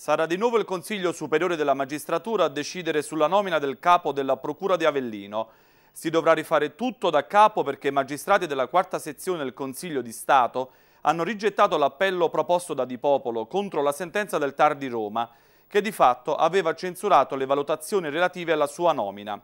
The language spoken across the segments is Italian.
Sarà di nuovo il Consiglio Superiore della Magistratura a decidere sulla nomina del capo della Procura di Avellino. Si dovrà rifare tutto da capo perché i magistrati della quarta sezione del Consiglio di Stato hanno rigettato l'appello proposto da Di Popolo contro la sentenza del TAR di Roma, che di fatto aveva censurato le valutazioni relative alla sua nomina.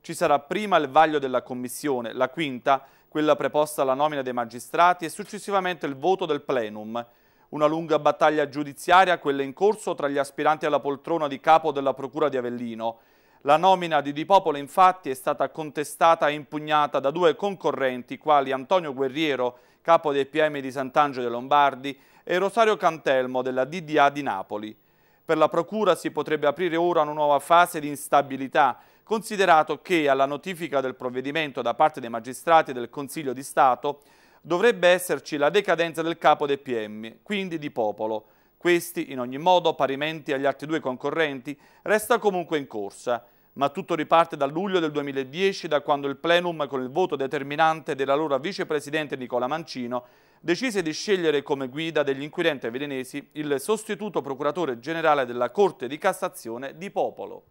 Ci sarà prima il vaglio della Commissione, la quinta, quella preposta alla nomina dei magistrati e successivamente il voto del plenum. Una lunga battaglia giudiziaria, quella in corso tra gli aspiranti alla poltrona di capo della Procura di Avellino. La nomina di Di Popolo infatti è stata contestata e impugnata da due concorrenti quali Antonio Guerriero, capo dei PM di Sant'Angelo dei Lombardi, e Rosario Cantelmo della DDA di Napoli. Per la Procura si potrebbe aprire ora una nuova fase di instabilità, considerato che alla notifica del provvedimento da parte dei magistrati del Consiglio di Stato dovrebbe esserci la decadenza del capo dei PM, quindi di popolo. Questi, in ogni modo, parimenti agli altri due concorrenti, resta comunque in corsa, ma tutto riparte dal luglio del 2010, da quando il plenum, con il voto determinante dell'allora vicepresidente Nicola Mancino, decise di scegliere come guida degli inquirenti avilenesi il sostituto procuratore generale della Corte di Cassazione di Popolo.